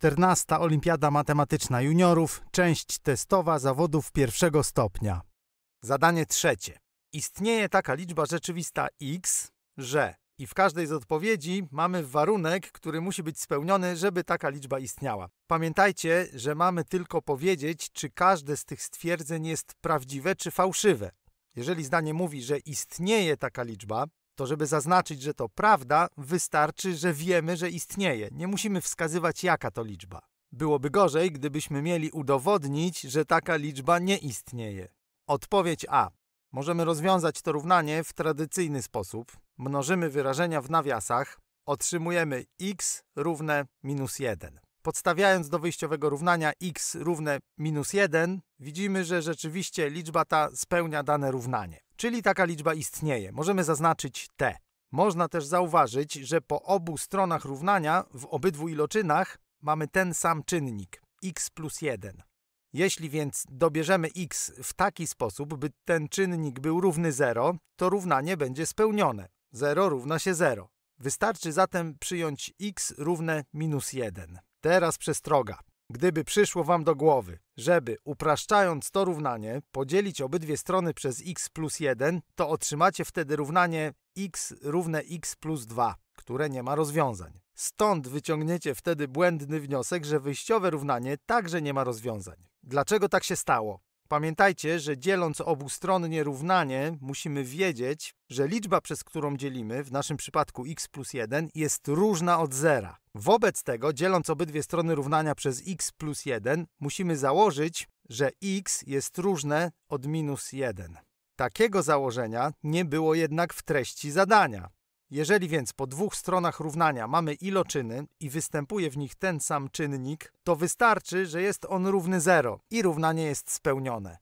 14. Olimpiada Matematyczna Juniorów, część testowa zawodów pierwszego stopnia. Zadanie trzecie. Istnieje taka liczba rzeczywista x, że i w każdej z odpowiedzi mamy warunek, który musi być spełniony, żeby taka liczba istniała. Pamiętajcie, że mamy tylko powiedzieć, czy każde z tych stwierdzeń jest prawdziwe czy fałszywe. Jeżeli zdanie mówi, że istnieje taka liczba, to, żeby zaznaczyć, że to prawda, wystarczy, że wiemy, że istnieje. Nie musimy wskazywać, jaka to liczba. Byłoby gorzej, gdybyśmy mieli udowodnić, że taka liczba nie istnieje. Odpowiedź A. Możemy rozwiązać to równanie w tradycyjny sposób. Mnożymy wyrażenia w nawiasach, otrzymujemy x równe minus 1. Podstawiając do wyjściowego równania x równe minus 1, widzimy, że rzeczywiście liczba ta spełnia dane równanie. Czyli taka liczba istnieje. Możemy zaznaczyć t. Można też zauważyć, że po obu stronach równania, w obydwu iloczynach, mamy ten sam czynnik x plus 1. Jeśli więc dobierzemy x w taki sposób, by ten czynnik był równy 0, to równanie będzie spełnione. 0 równa się 0. Wystarczy zatem przyjąć x równe minus 1. Teraz przestroga. Gdyby przyszło Wam do głowy, żeby upraszczając to równanie podzielić obydwie strony przez x plus 1, to otrzymacie wtedy równanie x równe x plus 2, które nie ma rozwiązań. Stąd wyciągniecie wtedy błędny wniosek, że wyjściowe równanie także nie ma rozwiązań. Dlaczego tak się stało? Pamiętajcie, że dzieląc obustronnie równanie, musimy wiedzieć, że liczba, przez którą dzielimy, w naszym przypadku x plus 1, jest różna od zera. Wobec tego, dzieląc obydwie strony równania przez x plus 1, musimy założyć, że x jest różne od minus 1. Takiego założenia nie było jednak w treści zadania. Jeżeli więc po dwóch stronach równania mamy iloczyny i występuje w nich ten sam czynnik, to wystarczy, że jest on równy 0 i równanie jest spełnione.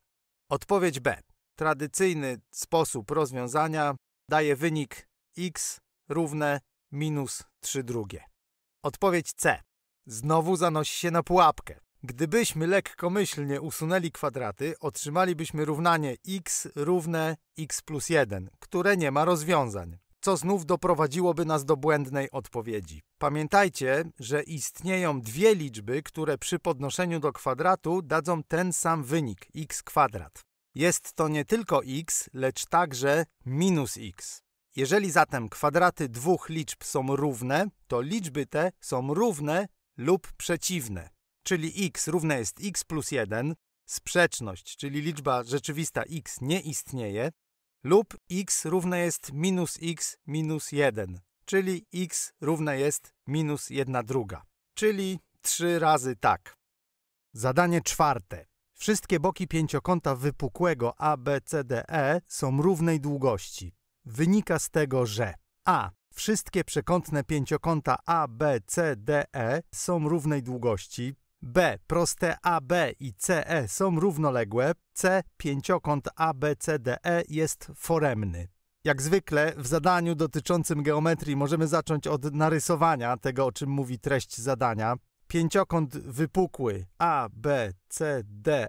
Odpowiedź B. Tradycyjny sposób rozwiązania daje wynik x równe minus 3 drugie. Odpowiedź C. Znowu zanosi się na pułapkę. Gdybyśmy lekkomyślnie usunęli kwadraty, otrzymalibyśmy równanie x równe x plus 1, które nie ma rozwiązań co znów doprowadziłoby nas do błędnej odpowiedzi. Pamiętajcie, że istnieją dwie liczby, które przy podnoszeniu do kwadratu dadzą ten sam wynik x kwadrat. Jest to nie tylko x, lecz także minus x. Jeżeli zatem kwadraty dwóch liczb są równe, to liczby te są równe lub przeciwne. Czyli x równe jest x plus 1, sprzeczność, czyli liczba rzeczywista x nie istnieje, lub x równe jest minus x minus 1, czyli x równe jest minus 1 druga, czyli 3 razy tak. Zadanie czwarte. Wszystkie boki pięciokąta wypukłego ABCDE są równej długości. Wynika z tego, że a. Wszystkie przekątne pięciokąta ABCDE są równej długości, B. Proste AB i CE są równoległe. C. Pięciokąt ABCDE jest foremny. Jak zwykle w zadaniu dotyczącym geometrii możemy zacząć od narysowania tego, o czym mówi treść zadania. Pięciokąt wypukły ABCDE,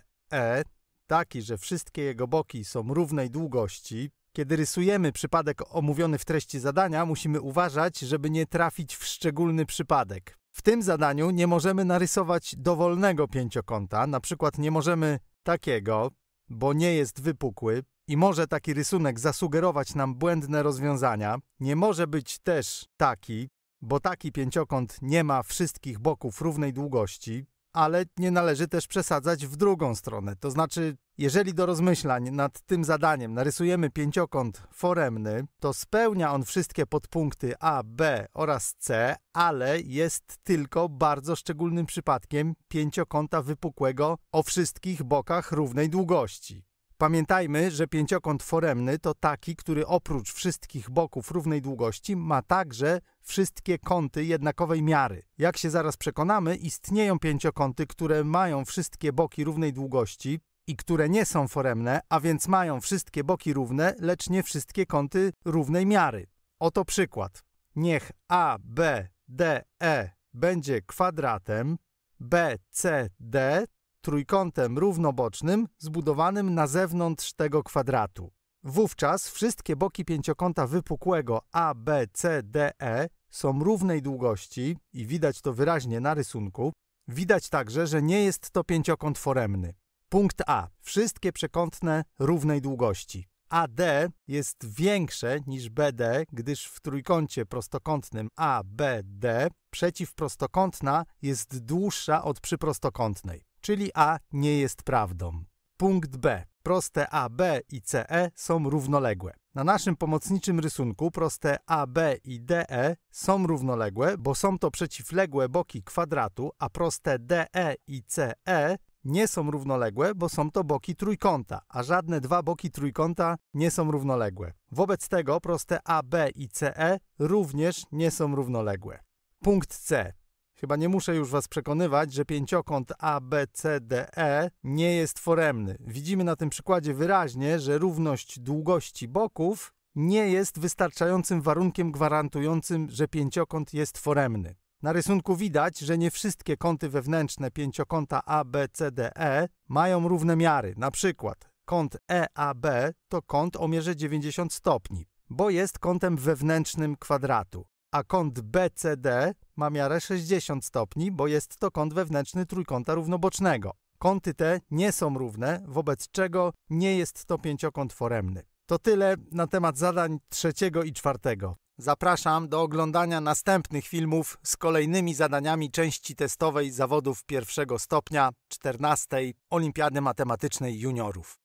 taki, że wszystkie jego boki są równej długości. Kiedy rysujemy przypadek omówiony w treści zadania, musimy uważać, żeby nie trafić w szczególny przypadek. W tym zadaniu nie możemy narysować dowolnego pięciokąta, na przykład nie możemy takiego, bo nie jest wypukły i może taki rysunek zasugerować nam błędne rozwiązania. Nie może być też taki, bo taki pięciokąt nie ma wszystkich boków równej długości, ale nie należy też przesadzać w drugą stronę. To znaczy, jeżeli do rozmyślań nad tym zadaniem narysujemy pięciokąt foremny, to spełnia on wszystkie podpunkty A, B oraz C, ale jest tylko bardzo szczególnym przypadkiem pięciokąta wypukłego o wszystkich bokach równej długości. Pamiętajmy, że pięciokąt foremny to taki, który oprócz wszystkich boków równej długości ma także wszystkie kąty jednakowej miary. Jak się zaraz przekonamy, istnieją pięciokąty, które mają wszystkie boki równej długości i które nie są foremne, a więc mają wszystkie boki równe, lecz nie wszystkie kąty równej miary. Oto przykład. Niech A, B, D, E będzie kwadratem, B, C, D trójkątem równobocznym zbudowanym na zewnątrz tego kwadratu. Wówczas wszystkie boki pięciokąta wypukłego A, B, C, D, E są równej długości i widać to wyraźnie na rysunku. Widać także, że nie jest to pięciokąt foremny. Punkt A. Wszystkie przekątne równej długości. AD jest większe niż BD, gdyż w trójkącie prostokątnym ABD przeciwprostokątna jest dłuższa od przyprostokątnej czyli A nie jest prawdą. Punkt B. Proste A, B i C, E są równoległe. Na naszym pomocniczym rysunku proste A, B i D, E są równoległe, bo są to przeciwległe boki kwadratu, a proste D, E i C, E nie są równoległe, bo są to boki trójkąta, a żadne dwa boki trójkąta nie są równoległe. Wobec tego proste AB i CE również nie są równoległe. Punkt C. Chyba nie muszę już Was przekonywać, że pięciokąt ABCDE nie jest foremny. Widzimy na tym przykładzie wyraźnie, że równość długości boków nie jest wystarczającym warunkiem gwarantującym, że pięciokąt jest foremny. Na rysunku widać, że nie wszystkie kąty wewnętrzne pięciokąta ABCDE mają równe miary. Na przykład kąt EAB to kąt o mierze 90 stopni, bo jest kątem wewnętrznym kwadratu a kąt BCD ma miarę 60 stopni, bo jest to kąt wewnętrzny trójkąta równobocznego. Kąty te nie są równe, wobec czego nie jest to pięciokąt foremny. To tyle na temat zadań trzeciego i czwartego. Zapraszam do oglądania następnych filmów z kolejnymi zadaniami części testowej zawodów pierwszego stopnia 14 Olimpiady Matematycznej Juniorów.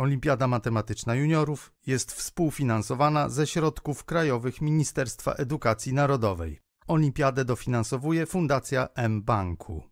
Olimpiada Matematyczna Juniorów jest współfinansowana ze środków krajowych Ministerstwa Edukacji Narodowej. Olimpiadę dofinansowuje Fundacja M-Banku.